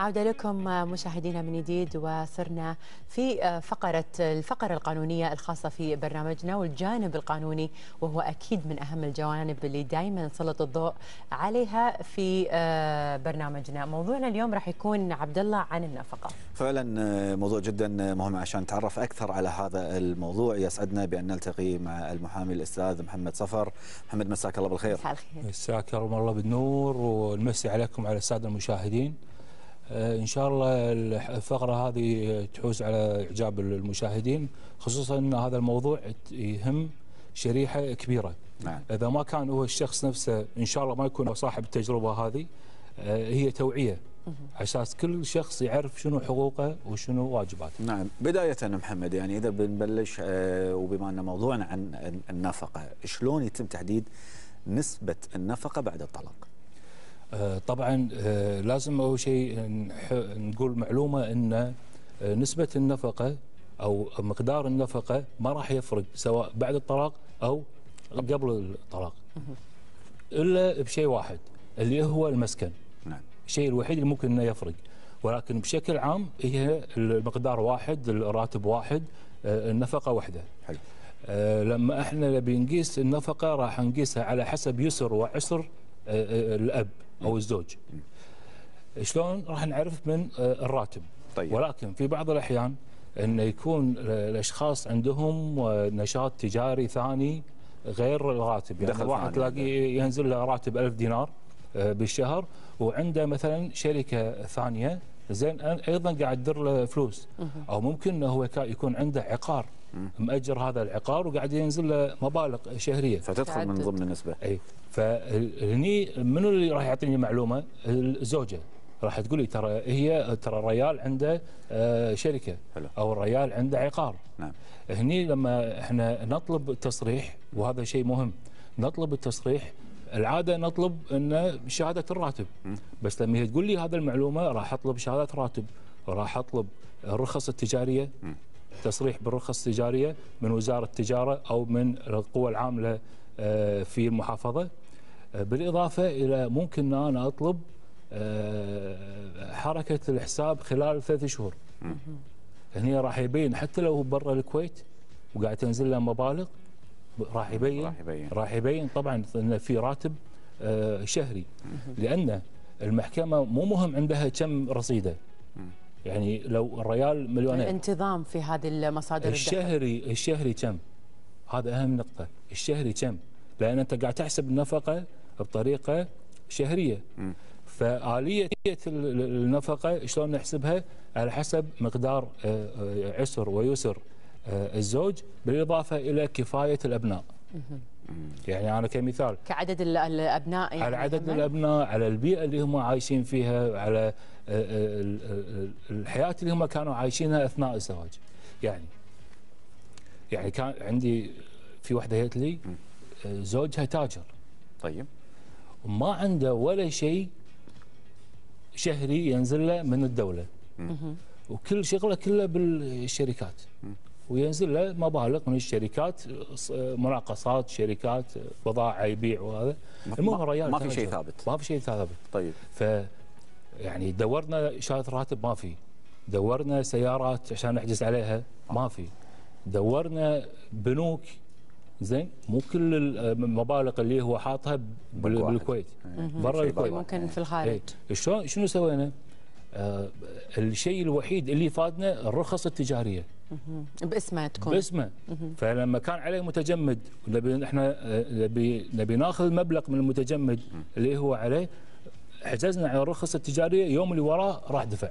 عودة لكم مشاهدينا من جديد وصرنا في فقرة الفقرة القانونية الخاصة في برنامجنا والجانب القانوني وهو أكيد من أهم الجوانب اللي دائما نسلط الضوء عليها في برنامجنا موضوعنا اليوم راح يكون عبد الله عن النفقة فعلا آه، موضوع جدا آه، مهم عشان نتعرف أكثر على هذا الموضوع يسعدنا بأن نلتقي مع المحامي الأستاذ محمد صفر محمد مساك الله بالخير مساك الله بالنور ونمسي عليكم على السادة المشاهدين آه، ان شاء الله الفقره هذه تحوز على اعجاب المشاهدين خصوصا ان هذا الموضوع يهم شريحه كبيره نعم. اذا ما كان هو الشخص نفسه ان شاء الله ما يكون صاحب التجربه هذه آه، هي توعيه على اساس كل شخص يعرف شنو حقوقه وشنو واجباته. نعم، بداية محمد يعني اذا بنبلش آه، وبما ان موضوعنا عن النفقة، شلون يتم تحديد نسبة النفقة بعد الطلاق؟ آه، طبعا آه، لازم اول شيء نقول معلومه ان آه، نسبه النفقه او مقدار النفقه ما راح يفرق سواء بعد الطلاق او قبل الطلاق الا بشيء واحد اللي هو المسكن نعم الشيء الوحيد اللي ممكن انه يفرق ولكن بشكل عام هي المقدار واحد الراتب واحد النفقه واحده حلو لما احنا نبي نقيس النفقه راح نقيسها على حسب يسر وعسر الاب او الزوج شلون راح نعرف من آه، الراتب طيب. ولكن في بعض الاحيان ان يكون الاشخاص عندهم آه، نشاط تجاري ثاني غير الراتب يعني واحد تلاقيه يعني. ينزل له راتب 1000 دينار آه، بالشهر وعنده مثلا شركه ثانيه زين ايضا قاعد تدر له فلوس او ممكن هو يكون عنده عقار مأجر هذا العقار وقاعد ينزل له مبالغ شهريه فتدخل من ضمن النسبه اي فهني منو اللي راح يعطيني معلومه الزوجه راح تقول لي ترى هي ترى الريال عنده آه، شركه حلو. او الريال عنده عقار نعم هني لما احنا نطلب التصريح وهذا شيء مهم نطلب التصريح العاده نطلب انه شهاده الراتب بس لما هي تقول لي هذا المعلومه راح اطلب شهاده راتب وراح اطلب الرخص التجاريه تصريح بالرخص التجارية من وزارة التجارة أو من القوى العاملة آه، في المحافظة آه، بالإضافة إلى ممكن أنا أطلب آه، حركة الحساب خلال ثلاث شهور هنا راح يبين حتى لو برا الكويت وقاعد تنزل له مبالغ راح يبين راح يبين راح يبين طبعا ان في راتب شهري لان المحكمه مو مهم عندها كم رصيده يعني لو الريال مليونير الانتظام في هذه المصادر الشهري الدخل. الشهري كم هذا اهم نقطه الشهري كم لان انت قاعد تحسب النفقه بطريقه شهريه م. فآلية النفقة شلون نحسبها على حسب مقدار آه، آه، عسر ويسر آه، الزوج بالإضافة إلى كفاية الأبناء يعني انا كمثال كعدد الابناء يعني على عدد الابناء على البيئه اللي هم عايشين فيها على آه، آه، الحياه اللي هم كانوا عايشينها اثناء الزواج يعني يعني كان عندي في وحده قالت لي آه، زوجها تاجر طيب وما عنده ولا شيء شهري ينزل له من الدوله وكل شغله كله بالشركات وينزل له مبالغ من الشركات مناقصات شركات بضاعه يبيع وهذا المهم ريال ما في شيء ثابت ما في شيء ثابت طيب ف يعني دورنا شهاده راتب ما في دورنا سيارات عشان نحجز عليها ما في دورنا بنوك زين مو كل المبالغ اللي هو حاطها بالكويت إيه. برا الكويت ممكن في إيه. الخارج إيه. شلون شنو سوينا؟ آه، الشيء الوحيد اللي فادنا الرخص التجاريه باسمه تكون باسمه فلما كان عليه متجمد نبي احنا آه، نبي نبي ناخذ مبلغ من المتجمد اللي هو عليه حجزنا على الرخص التجاريه يوم اللي وراه راح دفع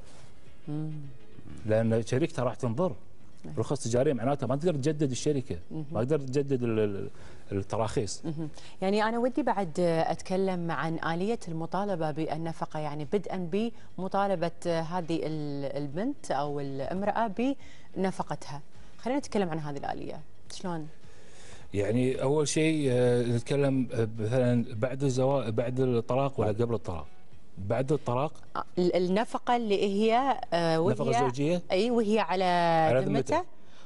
لان شركته راح تنضر نعم. رخص تجاريه معناتها ما تقدر تجدد الشركه ما تقدر تجدد التراخيص يعني انا ودي بعد اتكلم عن اليه المطالبه بالنفقه يعني بدءا بمطالبه هذه البنت او الامراه بنفقتها خلينا نتكلم عن هذه الاليه شلون يعني اول شيء آه، نتكلم آه، مثلا بعد الزواج بعد الطلاق ولا قبل الطلاق بعد الطلاق آه، النفقه اللي هي آه، وهي نفقه زوجيه اي وهي على, على ذمته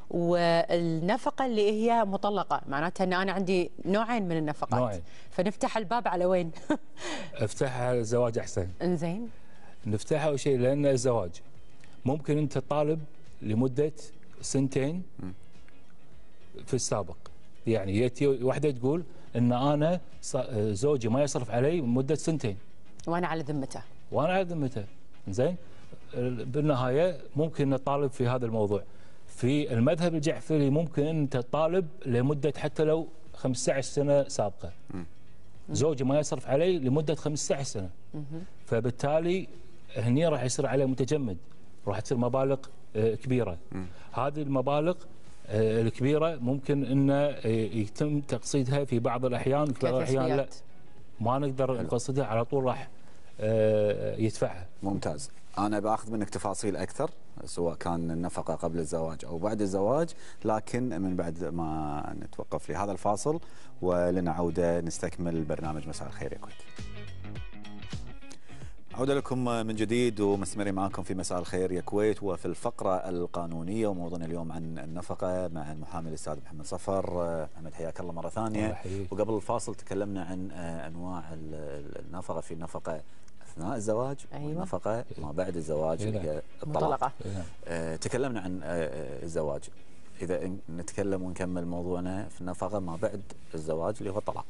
والنفقه اللي هي مطلقه معناتها ان انا عندي نوعين من النفقات نوعين. فنفتح الباب على وين افتحها على الزواج احسن انزين نفتحها اول شيء لان الزواج ممكن انت تطالب لمده سنتين في السابق يعني ياتي واحده تقول ان انا آه، زوجي ما يصرف علي مده سنتين وانا على ذمته وانا على ذمته زين بالنهايه ممكن نطالب في هذا الموضوع في المذهب الجعفري ممكن انت تطالب لمده حتى لو 15 سنه سابقه زوجي ما يصرف علي لمده 15 سنه فبالتالي هني راح يصير عليه متجمد راح تصير مبالغ آه، كبيره هذه المبالغ آه، الكبيره ممكن انه آه، يتم تقصيدها في بعض الاحيان في بعض الاحيان لا ما نقدر نقصدها على طول راح آه، يدفعها ممتاز انا باخذ منك تفاصيل اكثر سواء كان النفقه قبل الزواج او بعد الزواج لكن من بعد ما نتوقف لهذا الفاصل ولنا عوده نستكمل برنامج مساء الخير يا كويت. عودة لكم من جديد ومستمرين معكم في مساء الخير يا كويت وفي الفقرة القانونية وموضوعنا اليوم عن النفقة مع المحامي الأستاذ محمد صفر محمد آه، حياك الله مرة ثانية وقبل الفاصل تكلمنا عن آه، أنواع النفقة في نفقة اثناء الزواج أيوة. والنفقه ما بعد الزواج اللي إيه هي الطلاق إيه. آه، تكلمنا عن آه، آه، الزواج اذا نتكلم ونكمل موضوعنا في النفقه ما بعد الزواج اللي هو الطلاق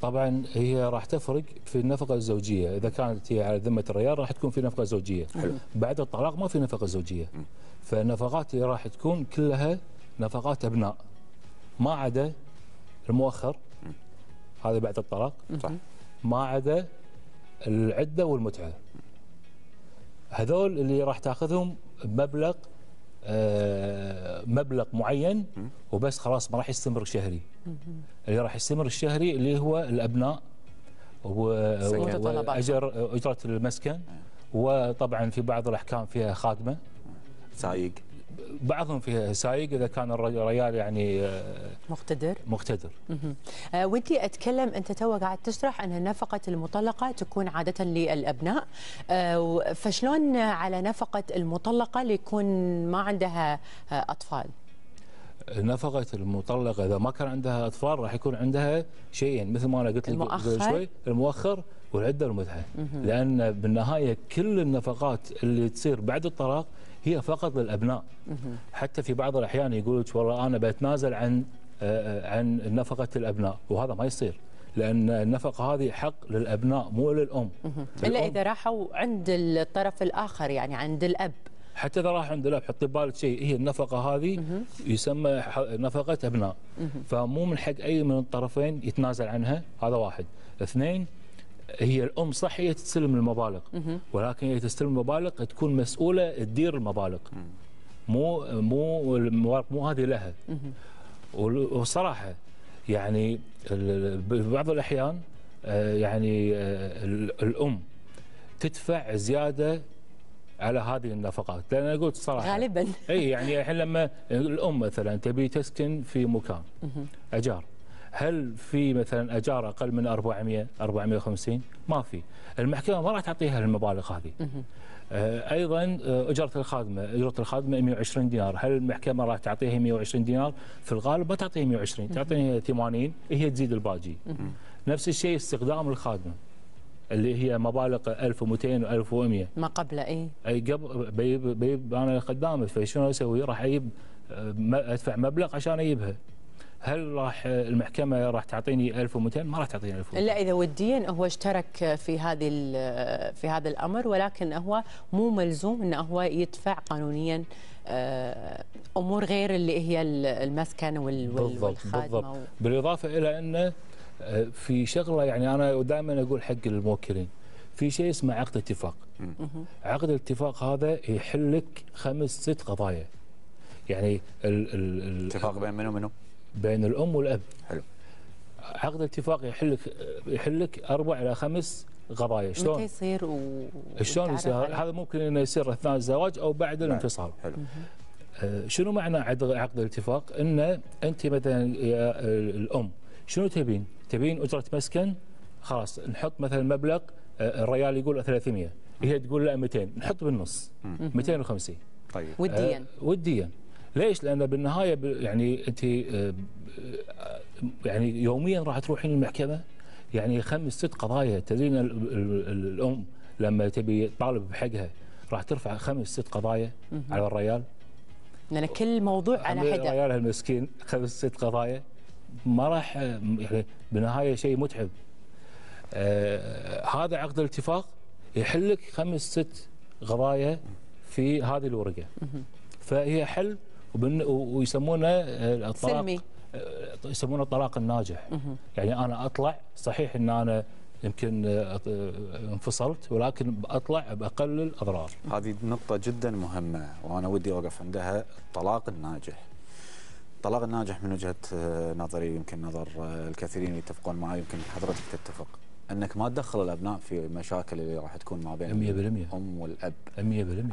طبعا هي راح تفرق في النفقه الزوجيه اذا كانت هي على ذمه الرجال راح تكون في نفقه زوجيه حلو. بعد الطلاق ما في نفقه زوجيه فالنفقات اللي راح تكون كلها نفقات ابناء ما عدا المؤخر هذا بعد الطلاق صح. ما عدا العده والمتعه هذول اللي راح تاخذهم بمبلغ آه، مبلغ معين وبس خلاص ما راح يستمر شهري اللي راح يستمر الشهري اللي هو الابناء واجر اجره المسكن وطبعا في بعض الاحكام فيها خادمه سايق بعضهم في سايق اذا كان الرجال يعني آه، مقتدر مقتدر أه ودي اتكلم انت تو قاعد تشرح ان نفقه المطلقه تكون عاده للابناء أه فشلون على نفقه المطلقه اللي يكون ما عندها آه، اطفال؟ نفقة المطلقة إذا ما كان عندها أطفال راح يكون عندها شيئين مثل ما أنا قلت لك قبل شوي المؤخر والعدة والمتعة لأن بالنهاية كل النفقات اللي تصير بعد الطلاق هي فقط للابناء حتى في بعض الاحيان يقول لك والله انا بتنازل عن آه، آه، عن نفقه الابناء وهذا ما يصير لان النفقه هذه حق للابناء مو للام الا اذا راحوا عند الطرف الاخر يعني عند الاب حتى اذا راح عند الاب حطي ببالك شيء هي النفقه هذه يسمى نفقه ابناء فمو من حق اي من الطرفين يتنازل عنها هذا واحد اثنين هي الام صح هي تستلم المبالغ ولكن هي تستلم المبالغ تكون مسؤوله تدير المبالغ مو مو المبالغ مو هذه لها وصراحه يعني بعض الاحيان آه، يعني آه، الام تدفع زياده على هذه النفقات لان انا قلت صراحه غالبا اي يعني الحين لما الام مثلا تبي تسكن في مكان اجار هل في مثلا اجار اقل من 400 450 ما في المحكمه ما راح تعطيها المبالغ هذه آه، ايضا آه، اجره الخادمه اجره الخادمه 120 دينار هل المحكمه راح تعطيها 120 دينار في الغالب ما تعطيها 120 تعطيها 80 هي تزيد الباقي نفس الشيء استخدام الخادمه اللي هي مبالغ 1200 و1100 ما قبل اي اي قبل بيب, بيب انا خدامه فشنو اسوي راح اجيب آه، ادفع مبلغ عشان اجيبها هل راح المحكمه راح تعطيني 1200 ما راح تعطيني 1200 لا اذا وديا هو اشترك في هذه في هذا الامر ولكن هو مو ملزوم انه هو يدفع قانونيا آه، امور غير اللي هي المسكن والخادمه بالضبط, بالضبط. بالاضافه الى انه آه، في شغله يعني انا دائما اقول حق الموكلين في شيء اسمه عقد اتفاق عقد الاتفاق هذا يحل لك خمس ست قضايا يعني ال ال ال اتفاق بين منو منو بين الام والاب حلو عقد اتفاق يحلك يحلك اربع الى خمس قضايا شلون؟ متى يصير و شلون يصير؟ هذا ممكن انه يصير اثناء الزواج او بعد نعم، الانفصال. حلو. آه، شنو معنى عقد الاتفاق؟ انه انت مثلا يا الام شنو تبين؟ تبين اجره مسكن خلاص نحط مثلا مبلغ آه، الريال يقول 300 هي تقول لا 200 نحط بالنص 250 طيب وديا آه وديا ليش؟ لأن بالنهاية يعني أنت آه، آه، يعني يوميا راح تروحين المحكمة يعني خمس ست قضايا تدرين الأم لما تبي تطالب بحقها راح ترفع خمس ست قضايا على الريال لأن كل موضوع على حدة ريالها المسكين خمس ست قضايا ما راح آه، يعني بالنهاية شيء متعب آه هذا عقد الاتفاق يحلك خمس ست قضايا في هذه الورقة فهي حل ويسمونه الطلاق سلمي يسمونه الطلاق الناجح يعني انا اطلع صحيح ان انا يمكن انفصلت ولكن اطلع باقل الاضرار. هذه نقطة جدا مهمة وانا ودي اوقف عندها الطلاق الناجح. الطلاق الناجح من وجهة نظري يمكن نظر الكثيرين يتفقون معي يمكن حضرتك تتفق. انك ما تدخل الابناء في مشاكل اللي راح تكون ما بين الام والاب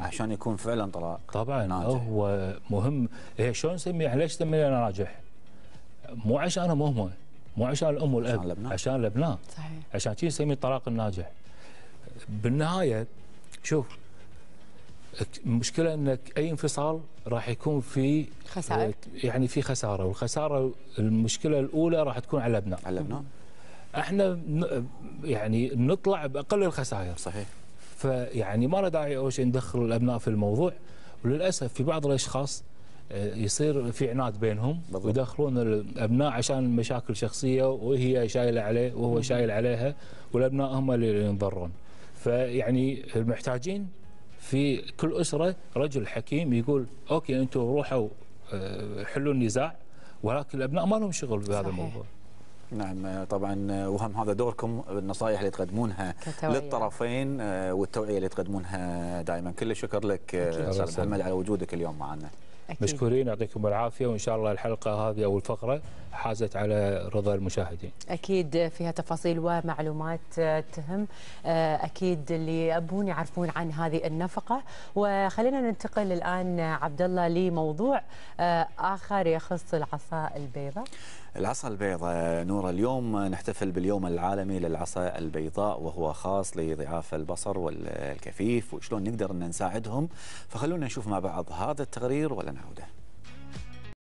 100% عشان يكون فعلا طلاق طبعا ناجح. هو مهم هي إيه، شلون نسمي يعني ليش نسميها ناجح؟ مو عشان مهمه مو عشان الام والاب عشان الابناء عشان الابناء صحيح عشان كذي نسمي الطلاق الناجح بالنهايه شوف المشكله انك اي انفصال راح يكون في خسائر يعني في خساره والخساره المشكله الاولى راح تكون على الابناء على الابناء احنا يعني نطلع باقل الخسائر صحيح فيعني ما له داعي اول شيء ندخل الابناء في الموضوع وللاسف في بعض الاشخاص آه، يصير في عناد بينهم ويدخلون الابناء عشان مشاكل شخصيه وهي شايله عليه وهو شايل عليها والابناء هم اللي ينضرون فيعني المحتاجين في كل اسره رجل حكيم يقول اوكي انتم روحوا آه، حلوا النزاع ولكن الابناء ما لهم شغل بهذا الموضوع نعم طبعا وهم هذا دوركم بالنصائح اللي تقدمونها كتوية. للطرفين والتوعيه اللي تقدمونها دائما كل الشكر لك استاذ محمد على وجودك اليوم معنا أكيد. مشكورين يعطيكم العافيه وان شاء الله الحلقه هذه او الفقره حازت على رضا المشاهدين. اكيد فيها تفاصيل ومعلومات تهم اكيد اللي يبون يعرفون عن هذه النفقه وخلينا ننتقل الان عبد الله لموضوع آه، اخر يخص العصا البيضاء. العصا البيضاء نور اليوم نحتفل باليوم العالمي للعصا البيضاء وهو خاص لضعاف البصر والكفيف وشلون نقدر ان نساعدهم فخلونا نشوف مع بعض هذا التقرير ولا نعوده